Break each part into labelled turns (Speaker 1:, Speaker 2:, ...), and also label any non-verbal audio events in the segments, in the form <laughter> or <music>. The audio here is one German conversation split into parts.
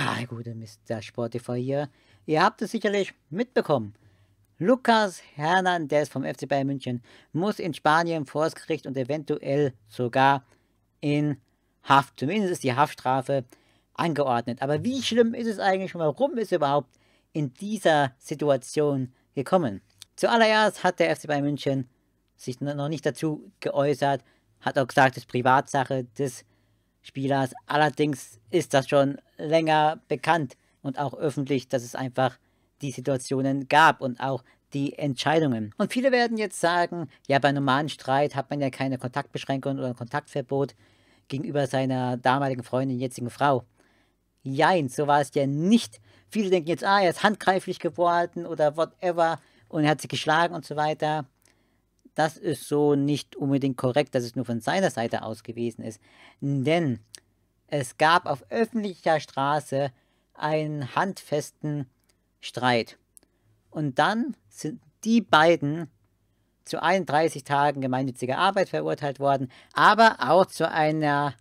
Speaker 1: Ah, guter Mr. Spotify hier. Ihr habt es sicherlich mitbekommen. Lucas Hernandez vom FC Bayern München muss in Spanien vor das Gericht und eventuell sogar in Haft. Zumindest ist die Haftstrafe angeordnet. Aber wie schlimm ist es eigentlich und warum ist er überhaupt in dieser Situation gekommen? Zuallererst hat der FC Bayern München sich noch nicht dazu geäußert, hat auch gesagt, es ist Privatsache des Spielers. Allerdings ist das schon länger bekannt und auch öffentlich, dass es einfach die Situationen gab und auch die Entscheidungen. Und viele werden jetzt sagen, ja, bei normalen Streit hat man ja keine Kontaktbeschränkungen oder Kontaktverbot gegenüber seiner damaligen Freundin, jetzigen Frau. Jein, so war es ja nicht. Viele denken jetzt, ah, er ist handgreiflich geworden oder whatever und er hat sie geschlagen und so weiter das ist so nicht unbedingt korrekt, dass es nur von seiner Seite aus gewesen ist. Denn es gab auf öffentlicher Straße einen handfesten Streit. Und dann sind die beiden zu 31 Tagen gemeinnütziger Arbeit verurteilt worden, aber auch zu einer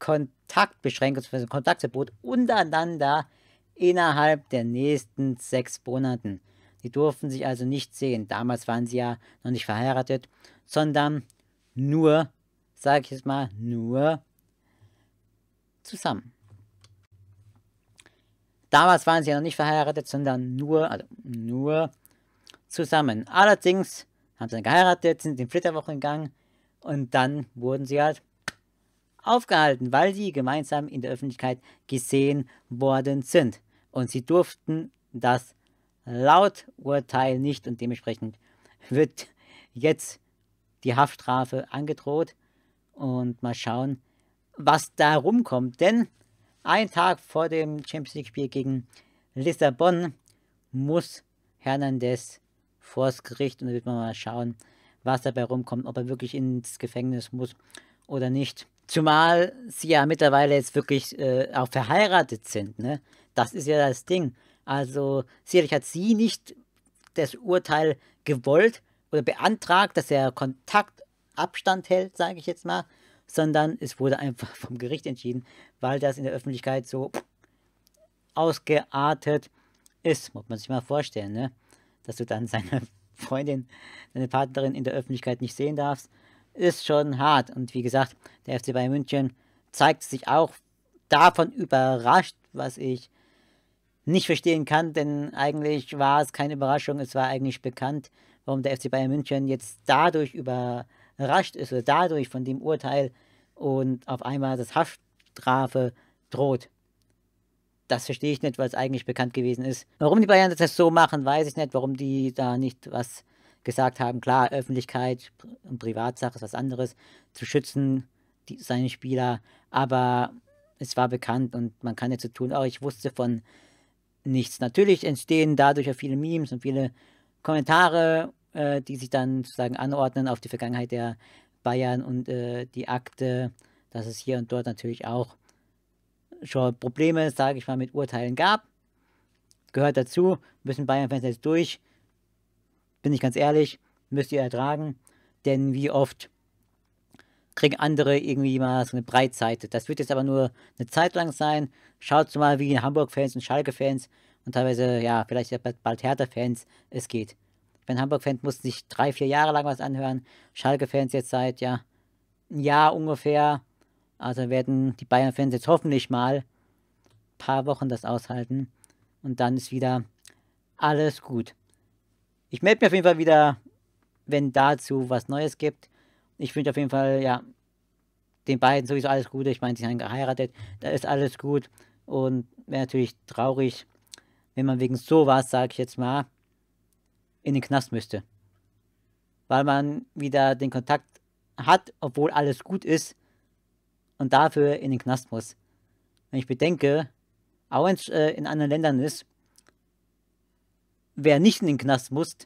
Speaker 1: Kontaktbeschränkung, zu einem Kontaktverbot untereinander innerhalb der nächsten sechs Monaten. Die durften sich also nicht sehen. Damals waren sie ja noch nicht verheiratet, sondern nur, sage ich jetzt mal, nur zusammen. Damals waren sie ja noch nicht verheiratet, sondern nur, also nur zusammen. Allerdings haben sie dann geheiratet, sind in Flitterwochen gegangen und dann wurden sie halt aufgehalten, weil sie gemeinsam in der Öffentlichkeit gesehen worden sind. Und sie durften das laut Urteil nicht und dementsprechend wird jetzt die Haftstrafe angedroht und mal schauen, was da rumkommt. Denn ein Tag vor dem Champions League-Spiel gegen Lissabon muss Hernandez vors Gericht und da wird man mal schauen, was dabei rumkommt, ob er wirklich ins Gefängnis muss oder nicht. Zumal sie ja mittlerweile jetzt wirklich äh, auch verheiratet sind. Ne? Das ist ja das Ding. Also sicherlich hat sie nicht das Urteil gewollt oder beantragt, dass er Kontaktabstand hält, sage ich jetzt mal, sondern es wurde einfach vom Gericht entschieden, weil das in der Öffentlichkeit so ausgeartet ist. Muss man sich mal vorstellen, ne? dass du dann seine <laughs> Freundin, deine Partnerin in der Öffentlichkeit nicht sehen darfst, ist schon hart. Und wie gesagt, der FC Bayern München zeigt sich auch davon überrascht, was ich nicht verstehen kann, denn eigentlich war es keine Überraschung, es war eigentlich bekannt, warum der FC Bayern München jetzt dadurch überrascht ist oder dadurch von dem Urteil und auf einmal das Haftstrafe droht. Das verstehe ich nicht, weil es eigentlich bekannt gewesen ist. Warum die Bayern das so machen, weiß ich nicht. Warum die da nicht was gesagt haben. Klar, Öffentlichkeit und Privatsache ist was anderes. Zu schützen die, seine Spieler. Aber es war bekannt und man kann nicht so tun, auch ich wusste von nichts. Natürlich entstehen dadurch ja viele Memes und viele Kommentare, äh, die sich dann sozusagen anordnen auf die Vergangenheit der Bayern und äh, die Akte, dass es hier und dort natürlich auch schon Probleme, sage ich mal, mit Urteilen gab. Gehört dazu, müssen Bayern-Fans jetzt durch. Bin ich ganz ehrlich, müsst ihr ertragen. Denn wie oft kriegen andere irgendwie mal so eine Breitseite. Das wird jetzt aber nur eine Zeit lang sein. Schaut mal, wie Hamburg-Fans und Schalke-Fans und teilweise, ja, vielleicht bald Hertha-Fans es geht. Wenn Hamburg-Fans mussten sich drei, vier Jahre lang was anhören, Schalke-Fans jetzt seit, ja, ein Jahr ungefähr. Also werden die Bayern-Fans jetzt hoffentlich mal ein paar Wochen das aushalten und dann ist wieder alles gut. Ich melde mich auf jeden Fall wieder, wenn dazu was Neues gibt ich wünsche auf jeden Fall, ja, den beiden sowieso alles Gute. Ich meine, sie sind geheiratet, da ist alles gut. Und wäre natürlich traurig, wenn man wegen sowas, sag ich jetzt mal, in den Knast müsste. Weil man wieder den Kontakt hat, obwohl alles gut ist und dafür in den Knast muss. Wenn ich bedenke, auch in, äh, in anderen Ländern ist, wer nicht in den Knast muss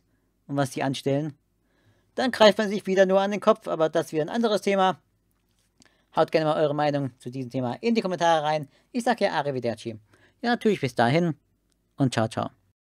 Speaker 1: und was die anstellen, dann greift man sich wieder nur an den Kopf, aber das ist wieder ein anderes Thema. Haut gerne mal eure Meinung zu diesem Thema in die Kommentare rein. Ich sage ja Arrivederci. Ja, natürlich bis dahin und ciao, ciao.